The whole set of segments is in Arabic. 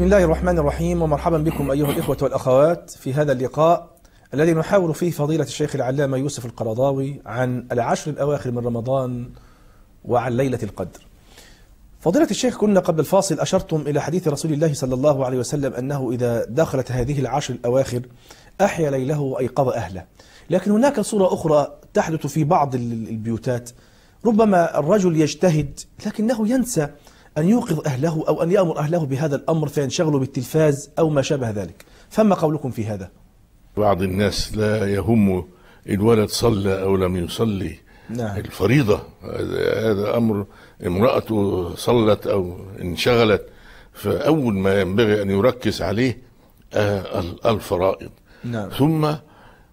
بسم الله الرحمن الرحيم ومرحبا بكم أيها الإخوة والأخوات في هذا اللقاء الذي نحاور فيه فضيلة الشيخ العلامة يوسف القرضاوي عن العشر الأواخر من رمضان وعن ليلة القدر فضيلة الشيخ كنا قبل الفاصل أشرتم إلى حديث رسول الله صلى الله عليه وسلم أنه إذا دخلت هذه العشر الأواخر أحيا ليله وأيقظ أهله لكن هناك صورة أخرى تحدث في بعض البيوتات ربما الرجل يجتهد لكنه ينسى أن يوقظ أهله أو أن يأمر أهله بهذا الأمر فينشغلوا بالتلفاز أو ما شابه ذلك فما قولكم في هذا بعض الناس لا يهم الولد صلى أو لم يصلي نعم. الفريضة هذا أمر امرأته صلت أو انشغلت فأول ما ينبغي أن يركز عليه الفرائض نعم. ثم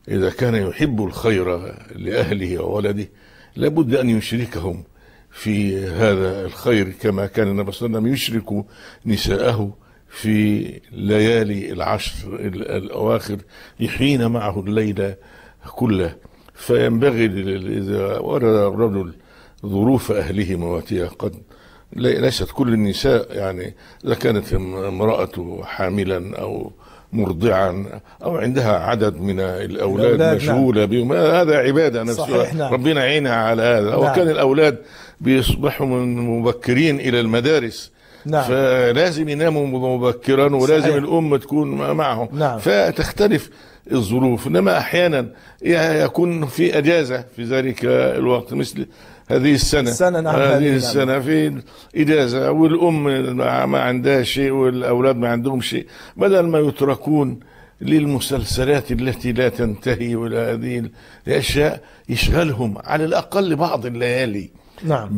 إذا كان يحب الخير لأهله وولده لابد أن يشركهم في هذا الخير كما كان النبي صلى الله عليه وسلم يشرك نساءه في ليالي العشر الأواخر يحين معه الليل كله فينبغي إذا ورد الرجل ظروف أهله مواتيه قد ليست كل النساء يعني إذا كانت امرأة حاملا أو مرضعا او عندها عدد من الاولاد, الأولاد نعم. مشغوله نعم. بهم هذا عباده نفسها نعم. ربنا يعينها على هذا نعم. وكان الاولاد بيصبحوا من مبكرين الى المدارس نعم. فلازم يناموا مبكرا ولازم صحيح. الام تكون معهم نعم. فتختلف الظروف انما احيانا يكون في اجازه في ذلك الوقت مثل هذه السنة, السنة نعم هذه السنة نعم. في إجازة والأم ما عندها شيء والأولاد ما عندهم شيء بدل ما يتركون للمسلسلات التي لا تنتهي ولا هذه الأشياء يشغلهم على الأقل بعض الليالي نعم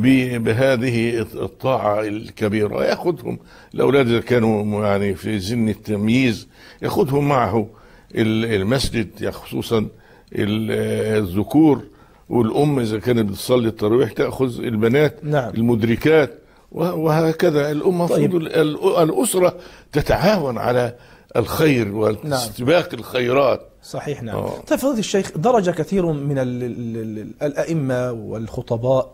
بهذه الطاعة الكبيرة ياخذهم الأولاد إذا كانوا يعني في سن التمييز ياخذهم معه المسجد خصوصا الذكور والام اذا كانت بتصلي التراويح تاخذ البنات نعم. المدركات وهكذا الامه طيب. الاسره تتعاون على الخير واستباق نعم. الخيرات صحيح نعم أوه. طيب فضيله الشيخ درج كثير من الائمه والخطباء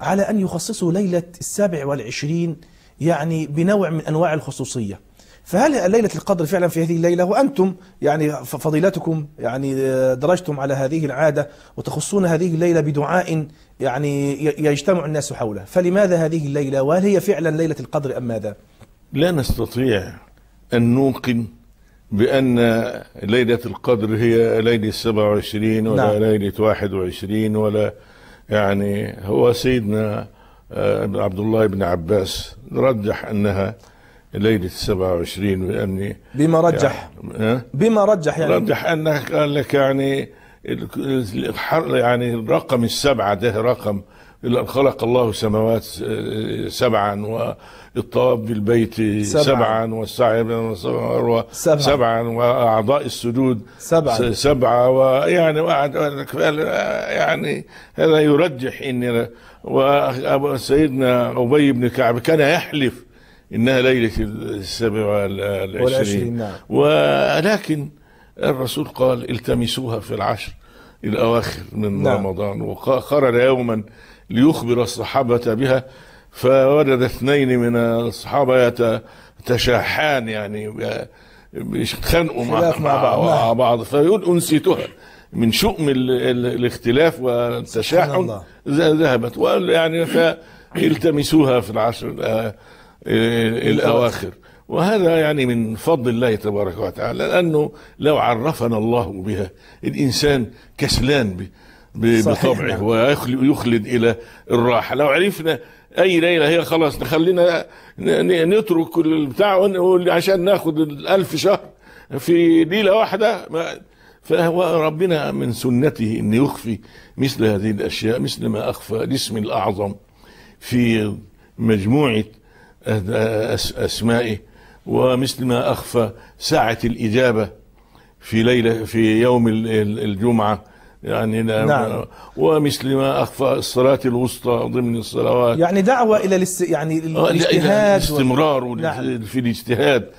على ان يخصصوا ليله السابع والعشرين يعني بنوع من انواع الخصوصيه فهل ليلة القدر فعلا في هذه الليلة وأنتم يعني فضيلتكم يعني آه، درجتم على هذه العادة وتخصون هذه الليلة بدعاء يعني يجتمع الناس حوله فلماذا هذه الليلة وهل هي فعلا ليلة القدر أم ماذا لا نستطيع أن نوقن بأن ليلة القدر هي ليلة 27 ولا نعم. ليلة 21 ولا يعني هو سيدنا آه، عبد الله بن عباس رجح أنها ليلة 27 بأني بما يعني رجح يعني بما رجح يعني رجح أنه قال لك يعني يعني الرقم السبعة ده رقم خلق الله سماوات آه، سبعا والطواف بالبيت سبعا, سبعا والسعي سبعا, سبعا واعضاء السجود سبعا سبعا ويعني آه، يعني هذا يرجح ان وسيدنا ابي بن كعب كان يحلف إنها ليلة السبع والعشرين نعم. ولكن الرسول قال التمسوها في العشر الأواخر من نعم. رمضان وخرج يوما ليخبر الصحابة بها فوجد اثنين من الصحابة يتشاحان يعني بيتخانقوا مع, مع, بعض, مع نعم. بعض فيقول أنسيتها من شؤم الاختلاف والتشاحن ذهبت وقال يعني فالتمسوها في العشر آه، إيه، الأواخر وهذا يعني من فضل الله تبارك وتعالى لأنه لو عرفنا الله بها الإنسان كسلان نعم. بطبعه ويخلد إلى الراحة لو عرفنا أي ليلة هي خلاص نخلينا نترك كل البتاع عشان ناخد الألف شهر في ليلة واحدة فهو ربنا من سنته أن يخفي مثل هذه الأشياء مثل ما أخفى الاسم الأعظم في مجموعة أسمائه ومثل ما أخفى ساعة الإجابة في ليلة في يوم الجمعة يعني نعم. ومثل ما اخفى الصلاه الوسطى ضمن الصلوات يعني دعوه الى الاست... يعني آه، الاجتهاد الاستمرار و... نعم. في الاجتهاد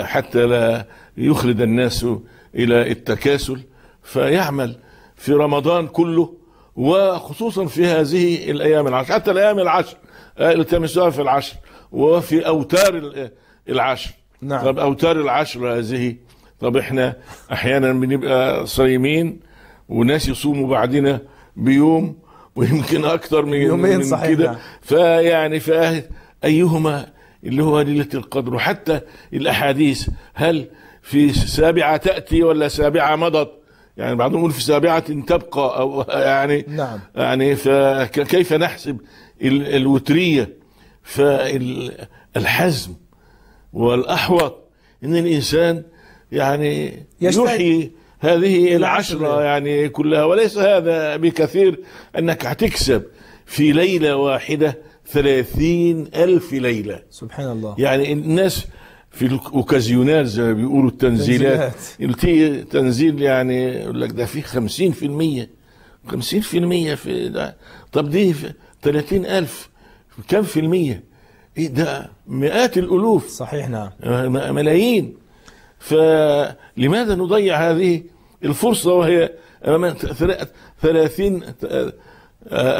حتى لا يخلد الناس الى التكاسل فيعمل في رمضان كله وخصوصا في هذه الايام العشر حتى الايام العشر آه، التمسوها في العشر وفي أوتار العشر نعم. طب أوتار العشر هذه طب احنا أحيانا بنبقى صايمين وناس يصوموا بعدنا بيوم ويمكن أكتر من يومين من صحيح كده نعم. فيعني فأيهما اللي هو ليلة القدر وحتى الأحاديث هل في سابعة تأتي ولا سابعة مضت يعني بعضهم يقول في سابعة تبقى أو يعني نعم. يعني فكيف نحسب الوترية فالحزم والأحوط أن الإنسان يعني يحيي هذه العشرة يعني كلها وليس هذا بكثير أنك هتكسب في ليلة واحدة ثلاثين ألف ليلة سبحان الله يعني الناس في الأوكازيونات زي ما بيقولوا التنزيلات تنزيل, تنزيل يعني يقول لك ده فيه خمسين في المية خمسين في المية في ده. طب دي ثلاثين ألف كم في المية ايه ده مئات الالوف صحيح نعم آه، ملايين فلماذا نضيع هذه الفرصة وهي أمام ثلاثين آه،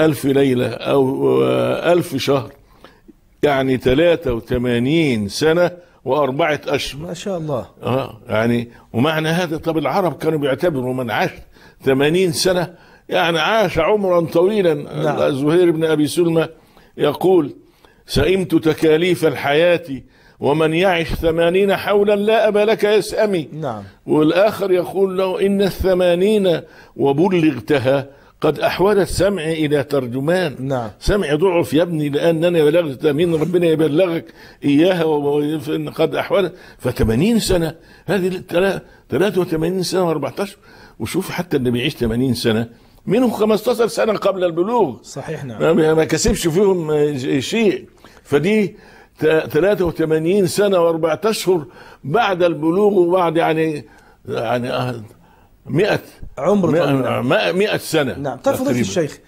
ألف ليلة أو آه، ألف شهر يعني 83 سنة وأربعة أشهر ما شاء الله آه يعني ومعنى هذا طب العرب كانوا بيعتبروا من عاش 80 سنة يعني عاش عمرا طويلا نعم. زهير بن أبي سلمة يقول سئمت تكاليف الحياة ومن يعش ثمانين حولا لا أبا لك يسأمي نعم. والآخر يقول له إن الثمانين وبلغتها قد أحولت سمعي إلى ترجمان نعم. سمعي ضعف يا ابني لأنني بلغت تأمين ربنا يبلغك إياها قد أحولت ف80 سنة هذه 83 سنة و14 وشوف حتى اللي بيعيش 80 سنة منهم 15 سنه قبل البلوغ صحيح نعم ما كسبش فيهم شيء فدي 83 سنه واربعة اشهر بعد البلوغ وبعد يعني يعني 100 آه، عمر 100 آه، سنه نعم تعرف فضيله الشيخ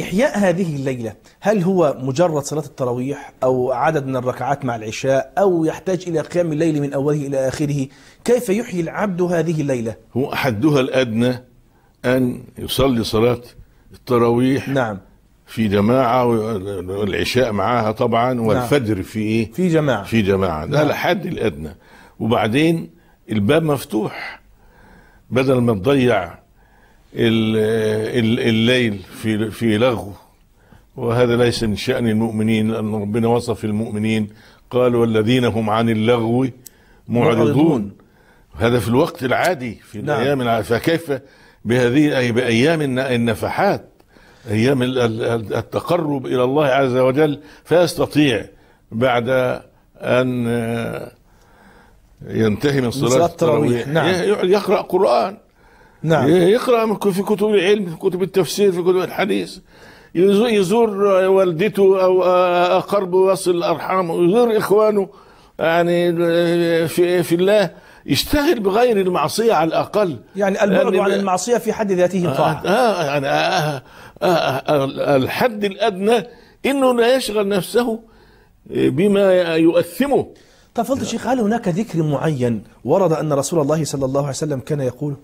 إحياء هذه الليلة هل هو مجرد صلاة التراويح أو عدد من الركعات مع العشاء أو يحتاج إلى قيام الليل من أوله إلى آخره كيف يحيي العبد هذه الليلة؟ هو أحدها الأدنى أن يصلي صلاة التراويح نعم في جماعة والعشاء معاها طبعا نعم. والفجر في إيه؟ في جماعة في جماعة ده نعم. الحد الأدنى وبعدين الباب مفتوح بدل ما تضيع الليل في في لغو وهذا ليس من شأن المؤمنين لأن ربنا وصف المؤمنين قال والذين هم عن اللغو معرضون هذا في الوقت العادي في نعم. الأيام العادية فكيف بهذه أي بأيام النفحات أيام التقرب إلى الله عز وجل فيستطيع بعد أن آه، ينتهي من صلاة التراويح نعم. يقرأ قرآن نعم. يقرأ في كتب العلم في كتب التفسير في كتب الحديث يزور والدته أو أقربه وصل أرحامه يزور إخوانه يعني آه، في, في الله يشتغل بغير المعصية على الأقل يعني البعد عن المعصية في حد ذاته آه، طاعة آه يعني آه آه آه, آه، الحد الأدنى إنه لا يشغل نفسه آه، بما يؤثمه تفضل فضل شيخ هل هناك ذكر معين ورد أن رسول الله صلى الله عليه وسلم كان يقول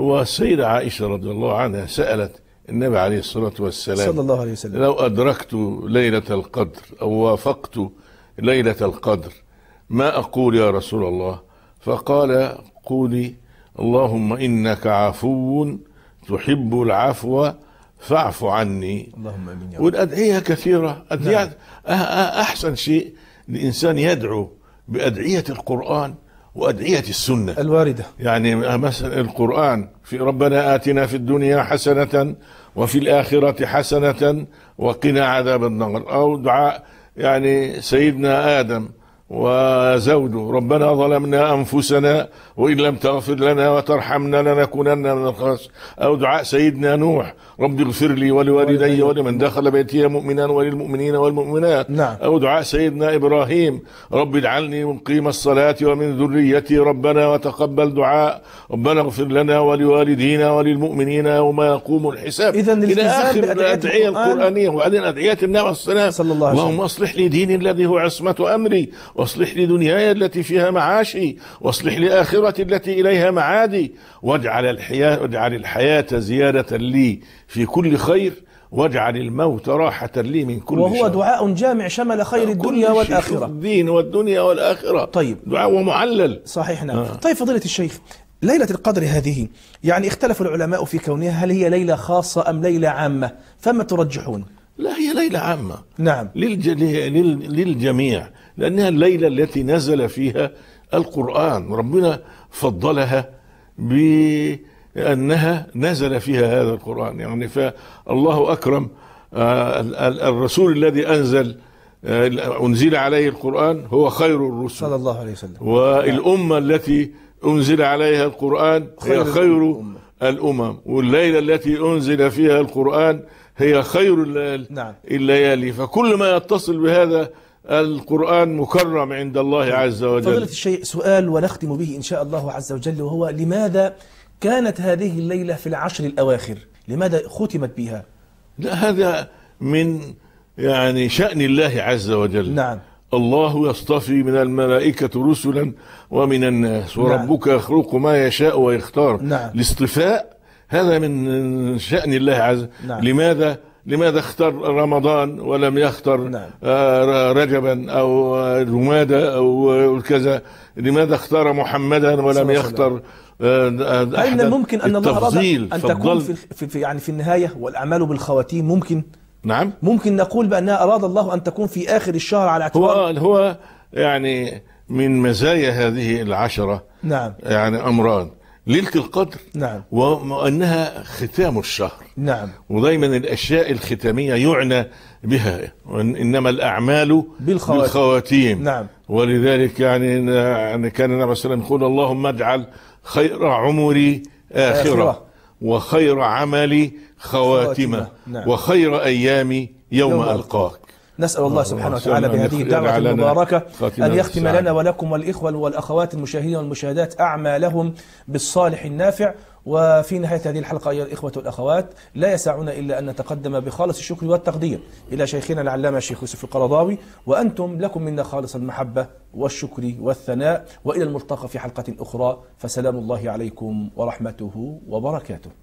هو السيدة عائشة رضي الله عنها سألت النبي عليه الصلاة والسلام صلى الله عليه وسلم لو أدركت ليلة القدر أو وافقت ليلة القدر ما أقول يا رسول الله فقال قولي اللهم إنك عفو تحب العفو فاعف عني اللهم امين يا رب والادعيه كثيره أدعية نعم. أه- أه- أه- احسن شيء الانسان يدعو بادعيه القران وادعيه السنه الوارده يعني مثلا القران في ربنا اتنا في الدنيا حسنه وفي الاخره حسنه وقنا عذاب النار او دعاء يعني سيدنا ادم وزوجه ربنا ظلمنا أنفسنا وإن لم تغفر لنا وترحمنا لنكونن من الخاسرين أو دعاء سيدنا نوح رب اغفر لي ولوالدي ولمن دخل بيتي مؤمنا وللمؤمنين والمؤمنات نعم. أو دعاء سيدنا إبراهيم رب اجعلني مقيم الصلاة ومن ذريتي ربنا وتقبل دعاء ربنا اغفر لنا ولوالدينا وللمؤمنين يوم يقوم الحساب إذا إلى آخر الأدعية القرآنية وبعدين أدعية النبي صلى الله عليه وسلم اللهم أصلح لي ديني الذي هو عصمة أمري واصلح لي دنياي التي فيها معاشي واصلح لي آخرتي التي إليها معادي واجعل الحياة, واجعل الحياة زيادة لي في كل خير واجعل الموت راحة لي من كل وهو شر. دعاء جامع شمل خير الدنيا والآخرة الدين والدنيا والآخرة طيب دعاء ومعلل صحيح نعم آه. طيب فضيلة الشيخ ليلة القدر هذه يعني اختلف العلماء في كونها هل هي ليلة خاصة أم ليلة عامة فما ترجحون ليلة عامة نعم للجميع لأنها الليلة التي نزل فيها القرآن ربنا فضلها بأنها نزل فيها هذا القرآن يعني فالله أكرم آه، الرسول الذي أنزل آه، أنزل عليه القرآن هو خير الرسل صلى الله عليه وسلم والأمة التي أنزل عليها القرآن هي خير الأمم والليلة التي أنزل فيها القرآن هي خير الليالي نعم. الليالي فكل ما يتصل بهذا القرآن مكرم عند الله نعم. عز وجل فضيلة الشيخ سؤال ونختم به إن شاء الله عز وجل وهو لماذا كانت هذه الليلة في العشر الأواخر لماذا ختمت بها لا هذا من يعني شأن الله عز وجل نعم الله يصطفي من الملائكة رسلا ومن الناس نعم. وربك يخلق ما يشاء ويختار نعم. الاصطفاء هذا من شأن الله عز نعم. لماذا لماذا اختار رمضان ولم يختر نعم. آه، رجبا او آه، جمادى او آه، كذا لماذا اختار محمدا ولم يختر أين ممكن ان الله اراد ان تكون في, في يعني في النهايه والاعمال بالخواتيم ممكن نعم ممكن نقول بانها اراد الله ان تكون في اخر الشهر على اعتبار هو هو يعني من مزايا هذه العشره نعم يعني امران ليلة القدر نعم وأنها ختام الشهر نعم ودايما الأشياء الختامية يعنى بها إنما الأعمال بالخواتيم, بالخواتيم. نعم ولذلك يعني, يعني كان النبي صلى الله عليه وسلم يقول اللهم اجعل خير عمري آخرة, آخرة. وخير عملي خواتمة, خواتمة. نعم. وخير أيامي يوم, يوم ألقاك نسأل الله آه، سبحانه وتعالى بهذه الدعوة المباركة أن يختم لنا ولكم والإخوة والأخوات المشاهدين والمشاهدات أعمالهم بالصالح النافع وفي نهاية هذه الحلقة أيها الإخوة والأخوات لا يسعنا إلا أن نتقدم بخالص الشكر والتقدير إلى شيخنا العلامة الشيخ يوسف القرضاوي وأنتم لكم منا خالص المحبة والشكر والثناء وإلى الملتقى في حلقة أخرى فسلام الله عليكم ورحمته وبركاته